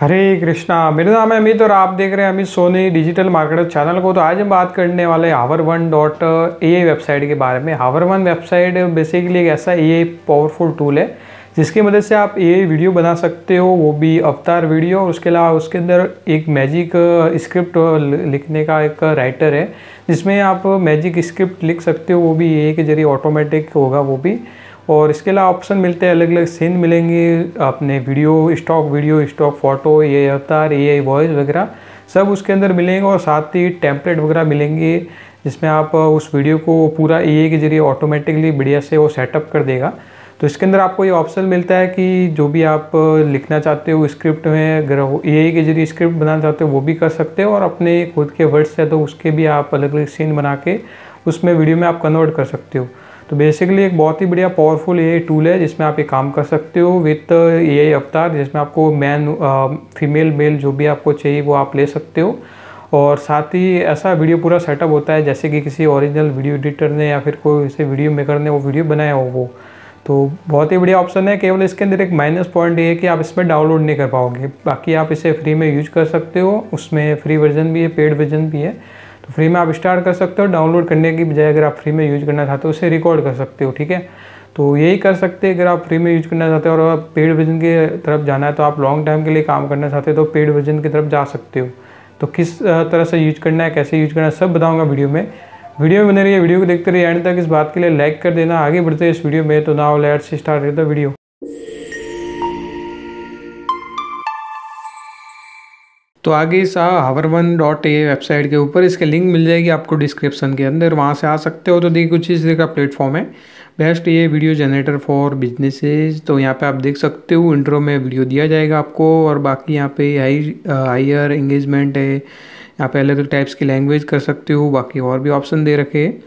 हरे कृष्णा मेरा नाम है अमित और आप देख रहे हैं Amit Soni digital marketer channel को तो आज हम बात करने वाले Hour one dot A website के बारे में हावर वन वेबसाइट बेसिकली एक ऐसा ए पावरफुल टूल है जिसकी मदद से आप ए वीडियो बना सकते हो वो भी अवतार वीडियो और उसके अलावा उसके अंदर एक मैजिक स्क्रिप्ट लिखने का एक राइटर है जिसमें आप मैजिक स्क्रिप्ट लिख सकते हो वो भी ए के जरिए ऑटोमेटिक होगा वो भी और इसके अलावा ऑप्शन मिलते हैं अलग अलग सीन मिलेंगे अपने video stock video stock photo ये अवतार आई वॉइस वगैरह सब उसके अंदर मिलेंगे और साथ ही टेम्पलेट वगैरह मिलेंगे जिसमें आप उस वीडियो को पूरा ए के जरिए ऑटोमेटिकली बढ़िया से वो सेटअप कर देगा तो इसके अंदर आपको ये ऑप्शन मिलता है कि जो भी आप लिखना चाहते हो स्क्रिप्ट में अगर ए के जरिए स्क्रिप्ट बनाना चाहते हो वो भी कर सकते हो और अपने खुद के वर्ड्स है तो उसके भी आप अलग अलग सीन बना के उसमें वीडियो में आप कन्वर्ट कर सकते हो तो बेसिकली एक बहुत ही बढ़िया पावरफुल ए टूल है जिसमें आप ये काम कर सकते हो विथ ए अवतार जिसमें आपको मैन फीमेल मेल जो भी आपको चाहिए वो आप ले सकते हो और साथ ही ऐसा वीडियो पूरा सेटअप होता है जैसे कि किसी ओरिजिनल वीडियो एडिटर ने या फिर कोई ऐसे वीडियो मेकर ने वो वीडियो बनाया हो वो तो बहुत ही बढ़िया ऑप्शन है केवल इसके अंदर एक माइनस पॉइंट ये है कि आप इसमें डाउनलोड नहीं कर पाओगे बाकी आप इसे फ्री में यूज कर सकते हो उसमें फ्री वर्जन भी है पेड वर्जन भी है तो फ्री में आप स्टार्ट कर सकते हो डाउनलोड करने की बजाय अगर आप फ्री में यूज करना चाहते हो उसे रिकॉर्ड कर सकते हो ठीक है तो यही कर सकते हैं अगर आप फ्री में यूज करना चाहते हो और आप पेड वर्जन की तरफ जाना है तो आप लॉन्ग टाइम के लिए काम करना चाहते हो तो पेड वर्जन की तरफ जा सकते हो तो किस तरह से यूज करना है कैसे यूज करना है सब बताऊँगा वीडियो में वीडियो में बने रहिए वीडियो को देखते रहिए एंड तक इस बात के लिए लाइक कर देना आगे बढ़ते इस वीडियो में तो now let's start the video तो आगे इस hour one dot A website के ऊपर इसके लिंक मिल जाएगी आपको डिस्क्रिप्शन के अंदर वहाँ से आ सकते हो तो देखिए कुछ इस तरह का प्लेटफॉर्म है बेस्ट ये वीडियो जनरेटर फॉर बिजनेसेस तो यहाँ पे आप देख सकते हो इंट्रो में वीडियो दिया जाएगा आपको और बाकी यहाँ पे हाई हायर इंगेजमेंट है यहाँ पे अलग अलग टाइप्स की लैंग्वेज कर सकते हो बाकी और भी ऑप्शन दे रखे हैं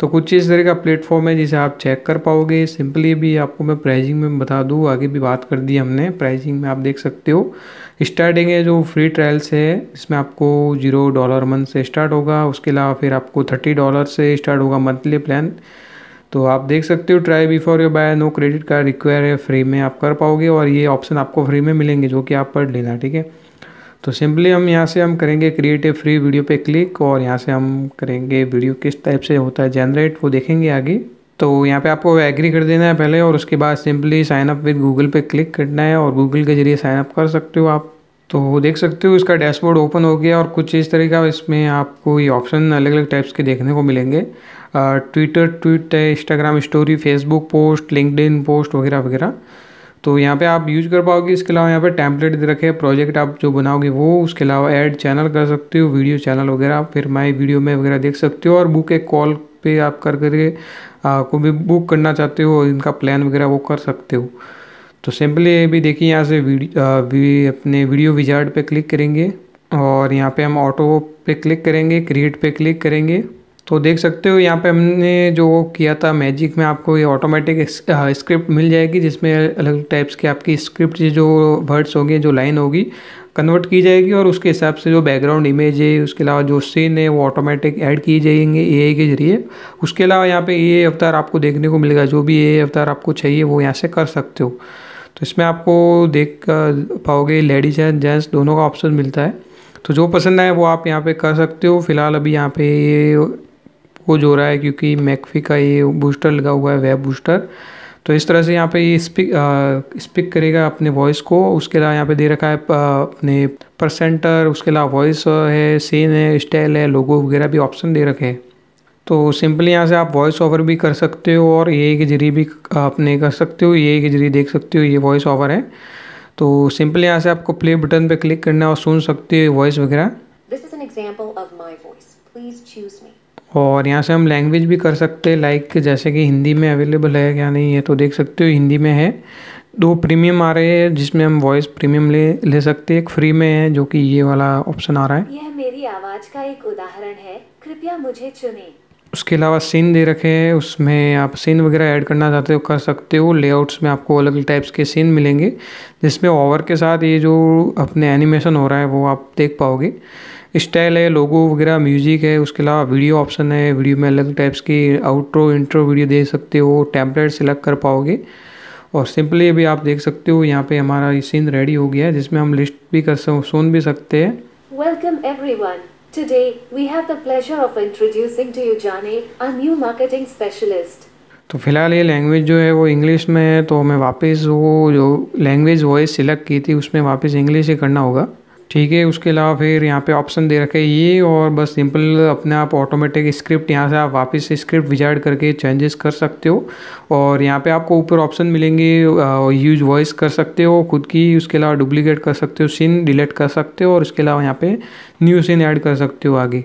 तो कुछ इस तरह का प्लेटफॉर्म है जिसे आप चेक कर पाओगे सिंपली भी आपको मैं प्राइजिंग में बता दूँ आगे भी बात कर दी हमने प्राइजिंग में आप देख सकते हो स्टार्टिंग है जो फ्री ट्रायल्स है इसमें आपको जीरो डॉलर मंथ से स्टार्ट होगा उसके अलावा फिर आपको थर्टी डॉलर से स्टार्ट होगा मंथली प्लान तो आप देख सकते हो try before your buy no credit card require है फ्री में आप कर पाओगे और ये ऑप्शन आपको फ्री में मिलेंगे जो कि आप पढ़ लेना ठीक है तो सिंपली हम यहाँ से हम करेंगे क्रिएट ए फ्री वीडियो पे क्लिक और यहाँ से हम करेंगे वीडियो किस टाइप से होता है जनरेट वो देखेंगे आगे तो यहाँ पे आपको एग्री कर देना है पहले और उसके बाद simply sign up with Google पे क्लिक करना है और गूगल के जरिए साइन अप कर सकते हो आप तो देख सकते हो इसका डैशबोर्ड ओपन हो गया और कुछ इस तरह का इसमें आपको ये ऑप्शन अलग अलग टाइप्स के देखने को मिलेंगे ट्विटर ट्विट है Instagram story Facebook post LinkedIn post वगैरह वगैरह तो यहाँ पे आप यूज कर पाओगे इसके अलावा यहाँ पे टैंपलेट दे रखे हैं प्रोजेक्ट आप जो बनाओगे वो उसके अलावा ऐड चैनल कर सकते हो वीडियो चैनल वगैरह फिर माई वीडियो में वगैरह देख सकते हो और बुक एक कॉल पे आप कर करके को भी बुक करना चाहते हो इनका प्लान वगैरह वो कर सकते हो तो सिंपली भी देखिए यहाँ से वीडियो अपने वीडियो विजार्ड पे क्लिक करेंगे और यहाँ पर हम ऑटो पे क्लिक करेंगे क्रिएट पर क्लिक करेंगे तो देख सकते हो यहाँ पे हमने जो किया था मैजिक में आपको ये ऑटोमेटिक स्क्रिप्ट मिल जाएगी जिसमें अलग टाइप्स की आपकी स्क्रिप्ट जो वर्ड्स होंगे जो लाइन होगी कन्वर्ट की जाएगी और उसके हिसाब से जो बैकग्राउंड इमेज है उसके अलावा जो सीन है वो ऑटोमेटिक ऐड की जाएंगे ए के जरिए उसके अलावा यहाँ पे ए अवतार आपको देखने को मिलेगा जो भी ए अवतार आपको चाहिए वो यहाँ से कर सकते हो तो इसमें आपको देख पाओगे लेडीज एंड जेंट्स दोनों का ऑप्शन मिलता है तो जो पसंद आए वो आप यहाँ पे कर सकते हो फिलहाल अभी यहाँ पे ये एक्सपोज हो रहा है क्योंकि मैकफी का ये बूस्टर लगा हुआ है वेब बूस्टर तो इस तरह से यहाँ पे ये स्पीक स्पीक करेगा अपने वॉइस को उसके अलावा यहाँ पे दे रखा है अपने परसेंटर उसके अलावा वॉइस है सीन है स्टाइल है लोगो वगैरह भी ऑप्शन दे रखे हैं तो सिंपली यहाँ से आप वॉइस ओवर भी कर सकते हो और ए के जरिए भी अपने कर सकते हो ए के जरिए देख सकते हो ये वॉइस ओवर है तो सिंपली यहाँ से आपको प्ले बटन पे क्लिक करना और सुन सकते हो वॉइस वगैरह this is an example of my voice please choose me और यहाँ से हम लैंग्वेज भी कर सकते हैं लाइक जैसे कि हिंदी में अवेलेबल है या नहीं है तो देख सकते हो हिंदी में है दो प्रीमियम आ रहे हैं जिसमें हम वॉइस प्रीमियम ले ले सकते हैं एक फ्री में है जो कि ये वाला ऑप्शन आ रहा है यह मेरी आवाज़ का एक उदाहरण है कृपया मुझे चुने उसके अलावा सीन दे रखे हैं उसमें आप सीन वगैरह ऐड करना चाहते हो कर सकते हो लेआउट्स में आपको अलग अलग टाइप्स के सीन मिलेंगे जिसमें ओवर के साथ ये जो अपने एनिमेशन हो रहा है वो आप देख पाओगे स्टाइल है लोगो वगैरह म्यूज़िक है उसके अलावा वीडियो ऑप्शन है वीडियो में अलग टाइप्स की आउट्रो इंट्रो वीडियो दे सकते हो टैंपलेट सेलेक्ट कर पाओगे और सिंपली अभी आप देख सकते हो यहाँ पे हमारा ये सीन रेडी हो गया है जिसमें हम लिस्ट भी कर सुन भी सकते हैं welcome everyone today we have the pleasure of introducing to you Jane a new marketing specialist तो फिलहाल ये लैंग्वेज जो है वो इंग्लिश में है तो हमें वापस वो जो लैंग्वेज वॉइस सिलेक्ट की थी उसमें वापस इंग्लिश ही करना होगा ठीक है उसके अलावा फिर यहाँ पे ऑप्शन दे रखे ये और बस सिंपल अपने आप ऑटोमेटिक स्क्रिप्ट यहाँ से आप वापस स्क्रिप्ट विजार्ड करके चेंजेस कर सकते हो और यहाँ पे आपको ऊपर ऑप्शन मिलेंगे यूज वॉइस कर सकते हो खुद की उसके अलावा डुप्लीकेट कर सकते हो सिन डिलीट कर सकते हो और उसके अलावा यहाँ पे न्यू सिन ऐड कर सकते हो आगे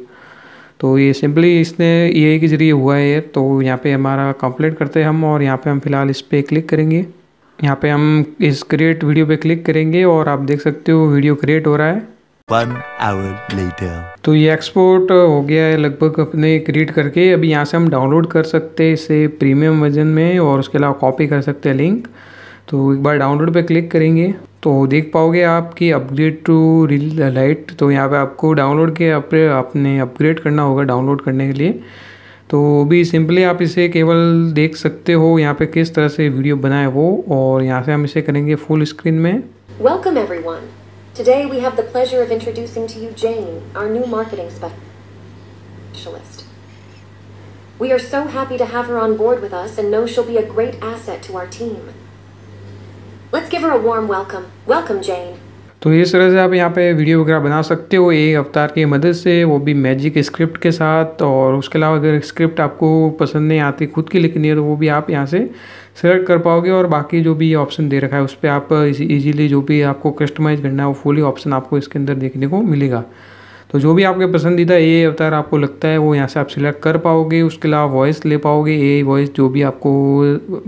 तो ये सिंपली इसने ए के ज़रिए हुआ है तो यहाँ पर हमारा कंप्लीट करते हैं हम और यहाँ पर हम फिलहाल इस पर क्लिक करेंगे यहाँ पे हम इस क्रिएट वीडियो पे क्लिक करेंगे और आप देख सकते हो वीडियो क्रिएट हो रहा है One hour later. तो ये एक्सपोर्ट हो गया है लगभग अपने क्रिएट करके अभी यहाँ से हम डाउनलोड कर सकते हैं इसे प्रीमियम वर्जन में और उसके अलावा कॉपी कर सकते हैं लिंक तो एक बार डाउनलोड पे क्लिक करेंगे तो देख पाओगे आप कि अपग्रेड टू रिल लाइट तो यहाँ पे आपको डाउनलोड के अपने अपग्रेड करना होगा डाउनलोड करने के लिए तो भी सिंपली आप इसे केवल देख सकते हो यहाँ पे किस तरह से वीडियो बनाए वो और यहाँ से हम इसे करेंगे फुल स्क्रीन में welcome everyone today we have the pleasure of introducing to you Jane our new marketing specialist we are so happy to have her on board with us and know she be a great asset to our team let's give her a warm welcome welcome Jane तो इस तरह से आप यहाँ पे video वगैरह बना सकते हो ए अवतार की मदद से वो भी मैजिक स्क्रिप्ट के साथ और उसके अलावा अगर स्क्रिप्ट आपको पसंद नहीं आती खुद की लिखनी है तो वो भी आप यहाँ से सेलेक्ट कर पाओगे और बाकी जो भी ऑप्शन दे रखा है उस पर आप इजीली जो भी आपको कस्टमाइज़ करना है वो फुली ऑप्शन आपको इसके अंदर देखने को मिलेगा तो जो भी आपके पसंदीदा ए अवतार आपको लगता है वो यहाँ से आप सिलेक्ट कर पाओगे उसके अलावा वॉइस ले पाओगे ए वॉइस जो भी आपको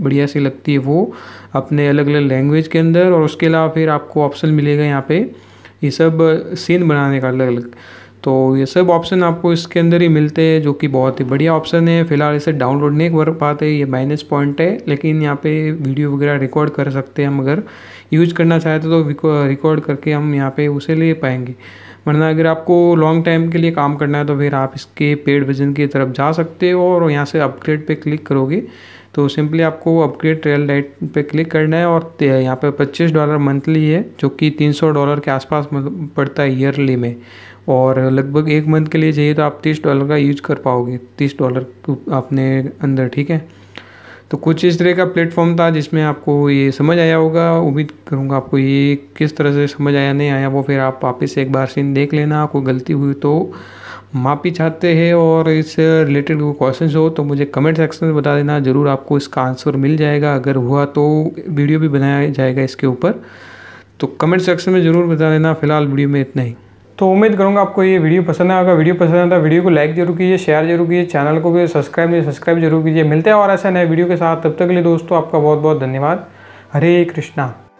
बढ़िया सी लगती है वो अपने अलग अलग लैंग्वेज के अंदर और उसके अलावा फिर आपको ऑप्शन मिलेगा यहाँ पर ये सब सीन बनाने का अलग अलग तो ये सब ऑप्शन आपको इसके अंदर ही मिलते हैं जो कि बहुत ही बढ़िया ऑप्शन है फिलहाल इसे डाउनलोड नहीं कर पाते ये माइनस पॉइंट है लेकिन यहाँ पे वीडियो वगैरह रिकॉर्ड कर सकते हैं हम अगर यूज़ करना चाहते तो रिकॉर्ड करके हम यहाँ पे उसे ले पाएंगे वरना अगर आपको लॉन्ग टाइम के लिए काम करना है तो फिर आप इसके पेड वर्जन की तरफ जा सकते हो और यहाँ से अपग्रेड पे क्लिक करोगे तो सिंपली आपको अपग्रेड ट्रेल लाइट पे क्लिक करना है और यहाँ पे 25 डॉलर मंथली है जो कि 300 डॉलर के आसपास मतलब पड़ता है ईयरली में और लगभग एक मंथ के लिए चाहिए तो आप तीस डॉलर का यूज कर पाओगे तीस डॉलर अपने तो अंदर ठीक है तो कुछ इस तरह का प्लेटफॉर्म था जिसमें आपको ये समझ आया होगा उम्मीद करूँगा आपको ये किस तरह से समझ आया नहीं आया वो फिर आप वापस एक बार सीन देख लेना कोई गलती हुई तो माफ़ी चाहते हैं और इससे रिलेटेड कोई क्वेश्चन हो तो मुझे कमेंट सेक्शन में बता देना ज़रूर आपको इसका आंसर मिल जाएगा अगर हुआ तो वीडियो भी बनाया जाएगा इसके ऊपर तो कमेंट सेक्शन में ज़रूर बता देना फ़िलहाल वीडियो में इतना ही तो उम्मीद करूँगा आपको ये वीडियो पसंद आएगा वीडियो पसंद आया तो वीडियो को लाइक जरूर कीजिए शेयर जरूर कीजिए चैनल को भी सब्सक्राइब नहीं सब्सक्राइब जरूर कीजिए मिलते हैं और ऐसे नए वीडियो के साथ तब तक के लिए दोस्तों आपका बहुत बहुत धन्यवाद हरे कृष्णा